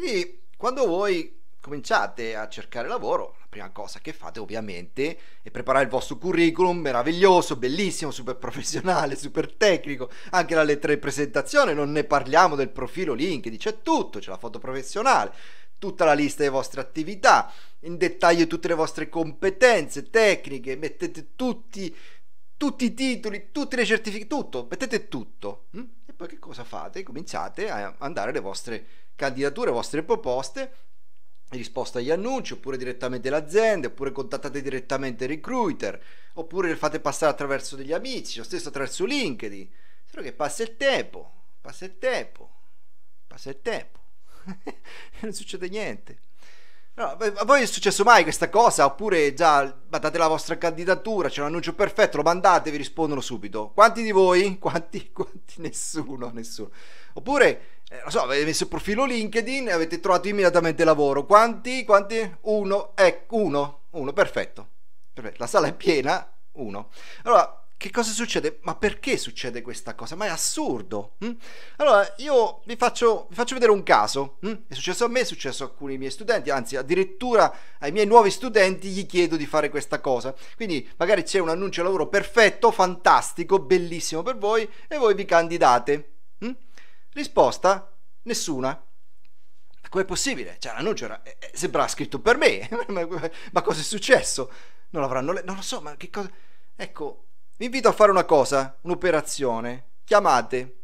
Quindi quando voi cominciate a cercare lavoro, la prima cosa che fate ovviamente è preparare il vostro curriculum meraviglioso, bellissimo, super professionale, super tecnico, anche la lettera di presentazione, non ne parliamo del profilo LinkedIn, c'è tutto, c'è la foto professionale, tutta la lista delle vostre attività, in dettaglio tutte le vostre competenze tecniche, mettete tutti, tutti i titoli, tutte le certificazioni, tutto, mettete tutto. Hm? poi che cosa fate? Cominciate a mandare le vostre candidature, le vostre proposte risposta agli annunci, oppure direttamente l'azienda, oppure contattate direttamente il recruiter, oppure le fate passare attraverso degli amici, lo stesso attraverso LinkedIn. Solo che passa il tempo, passa il tempo, passa il tempo, non succede niente a voi è successo mai questa cosa? Oppure già mandate la vostra candidatura, c'è un annuncio perfetto, lo mandate e vi rispondono subito. Quanti di voi? Quanti? Quanti? Nessuno, nessuno. Oppure, eh, non so, avete messo il profilo LinkedIn e avete trovato immediatamente lavoro. Quanti? Quanti? Uno, ecco, uno, uno, perfetto. perfetto. La sala è piena, uno. Allora, che cosa succede? Ma perché succede questa cosa? Ma è assurdo. Hm? Allora, io vi faccio, vi faccio, vedere un caso. Hm? È successo a me, è successo a alcuni miei studenti, anzi addirittura ai miei nuovi studenti gli chiedo di fare questa cosa. Quindi magari c'è un annuncio lavoro perfetto, fantastico, bellissimo per voi e voi vi candidate. Hm? Risposta? Nessuna. com'è possibile? Cioè, l'annuncio era, eh, eh, sembrava scritto per me. ma cosa è successo? Non l'avranno letto? Non lo so, ma che cosa... Ecco, vi invito a fare una cosa, un'operazione. Chiamate.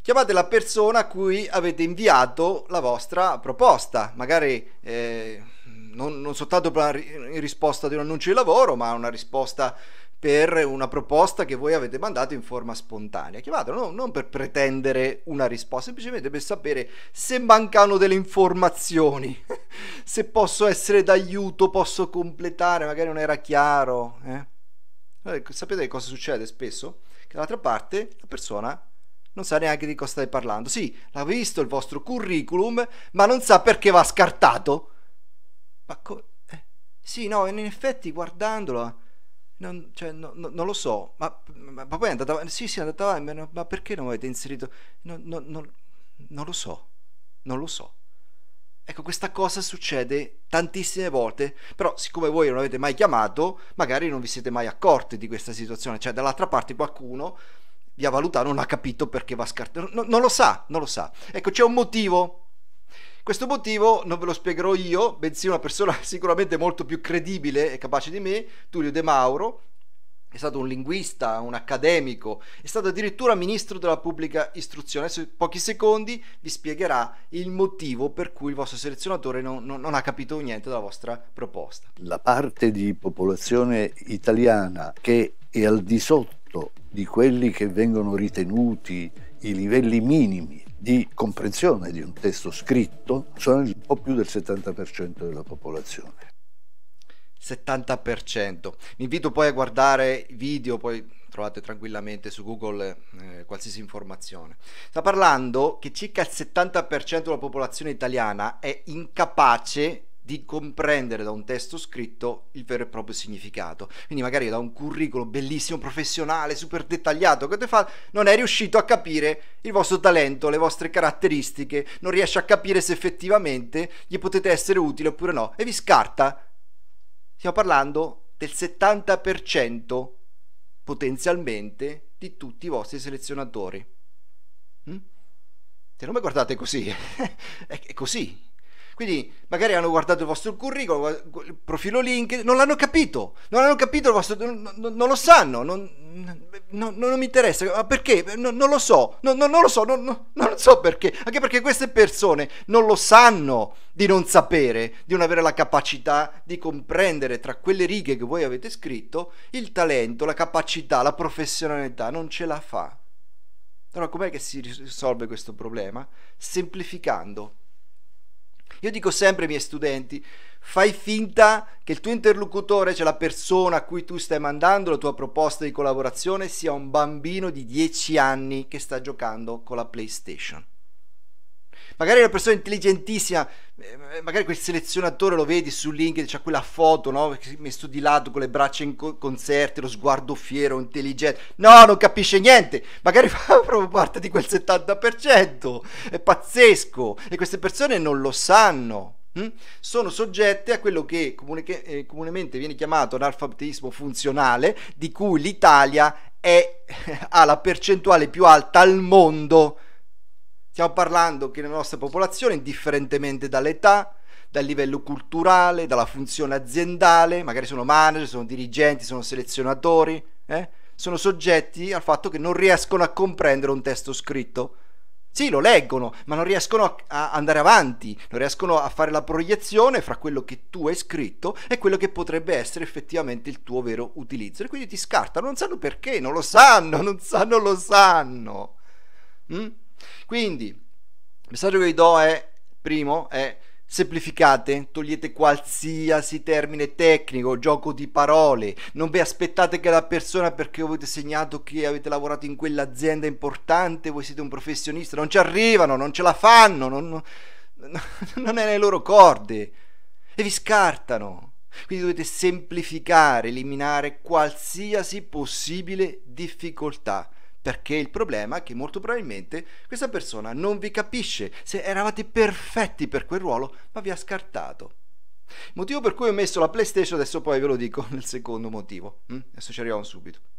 Chiamate la persona a cui avete inviato la vostra proposta, magari eh, non, non, soltanto in risposta di un annuncio di lavoro, ma una risposta per una proposta che voi avete mandato in forma spontanea. Chiamatelo no, non per pretendere una risposta, semplicemente per sapere se mancano delle informazioni, se posso essere d'aiuto, posso completare, magari non era chiaro. Eh? sapete cosa succede spesso? Che dall'altra parte la persona non sa neanche di cosa stai parlando. Sì, l'ha visto il vostro curriculum, ma non sa perché va scartato. Ma co- eh, sì, no, in effetti guardandola, Non, cioè, no, no, non lo so, ma, ma, ma, poi è andata avanti. Sì, sì, è andata avanti, ma, perché non avete inserito? No, non lo so, non lo so. Ecco, questa cosa succede tantissime volte, però siccome voi non avete mai chiamato, magari non vi siete mai accorti di questa situazione, cioè dall'altra parte qualcuno vi ha valutato, non ha capito perché va scartato, no, non lo sa, non lo sa. Ecco, c'è un motivo. Questo motivo non ve lo spiegherò io, bensì una persona sicuramente molto più credibile e capace di me, Tullio De Mauro, è stato un linguista, un accademico, è stato addirittura ministro della pubblica istruzione. Adesso in pochi secondi vi spiegherà il motivo per cui il vostro selezionatore non, non, non ha capito niente della vostra proposta. La parte di popolazione italiana che è al di sotto di quelli che vengono ritenuti i livelli minimi di comprensione di un testo scritto sono un po' più del 70% della popolazione. 70%. Vi invito poi a guardare i video, poi trovate tranquillamente su Google eh, qualsiasi informazione. Sta parlando che circa il 70% della popolazione italiana è incapace di comprendere da un testo scritto il vero e proprio significato. Quindi magari da un curriculum bellissimo, professionale, super dettagliato, che te fa, non è riuscito a capire il vostro talento, le vostre caratteristiche, non riesce a capire se effettivamente gli potete essere utili oppure no e vi scarta Stiamo parlando del 70% potenzialmente di tutti i vostri selezionatori. Hm? Se non mi guardate così, è così, quindi magari hanno guardato il vostro curriculum, il profilo LinkedIn, non l'hanno capito, non hanno capito il vostro, non, non, non lo sanno, non, non, mi interessa, ma perché? Non, lo so, non, lo so, non so perché, anche perché queste persone non lo sanno di non sapere, di non avere la capacità di comprendere tra quelle righe che voi avete scritto il talento, la capacità, la professionalità, non ce la fa. Allora com'è che si risolve questo problema? Semplificando. Io dico sempre ai miei studenti, fai finta che il tuo interlocutore, cioè la persona a cui tu stai mandando la tua proposta di collaborazione, sia un bambino di 10 anni che sta giocando con la PlayStation magari è una persona intelligentissima, eh, magari quel selezionatore lo vedi su LinkedIn, c'è quella foto, no? Messo di lato con le braccia in concerto lo sguardo fiero, intelligente. No, non capisce niente, magari fa proprio parte di quel 70%. È pazzesco e queste persone non lo sanno hm? sono soggette a quello che eh, comunemente viene chiamato analfabetismo funzionale, di cui l'Italia è, ha la percentuale più alta al mondo. Stiamo parlando che la nostra popolazione, indifferentemente dall'età, dal livello culturale, dalla funzione aziendale, magari sono manager, sono dirigenti, sono selezionatori, eh? sono soggetti al fatto che non riescono a comprendere un testo scritto. Sì, lo leggono, ma non riescono a andare avanti, non riescono a fare la proiezione fra quello che tu hai scritto e quello che potrebbe essere effettivamente il tuo vero utilizzo. E quindi ti scartano, non sanno perché, non lo sanno, non sanno, lo sanno. Mm? Quindi, il messaggio che vi do è, primo, è semplificate, togliete qualsiasi termine tecnico, gioco di parole, non vi aspettate che la persona perché avete segnato che avete lavorato in quell'azienda importante, voi siete un professionista, non ci arrivano, non ce la fanno, non, non, è nelle loro corde e vi scartano. Quindi dovete semplificare, eliminare qualsiasi possibile difficoltà. Perché il problema è che molto probabilmente questa persona non vi capisce se eravate perfetti per quel ruolo, ma vi ha scartato. Motivo per cui ho messo la PlayStation, adesso poi ve lo dico nel secondo motivo. Mm? Adesso ci arriviamo subito.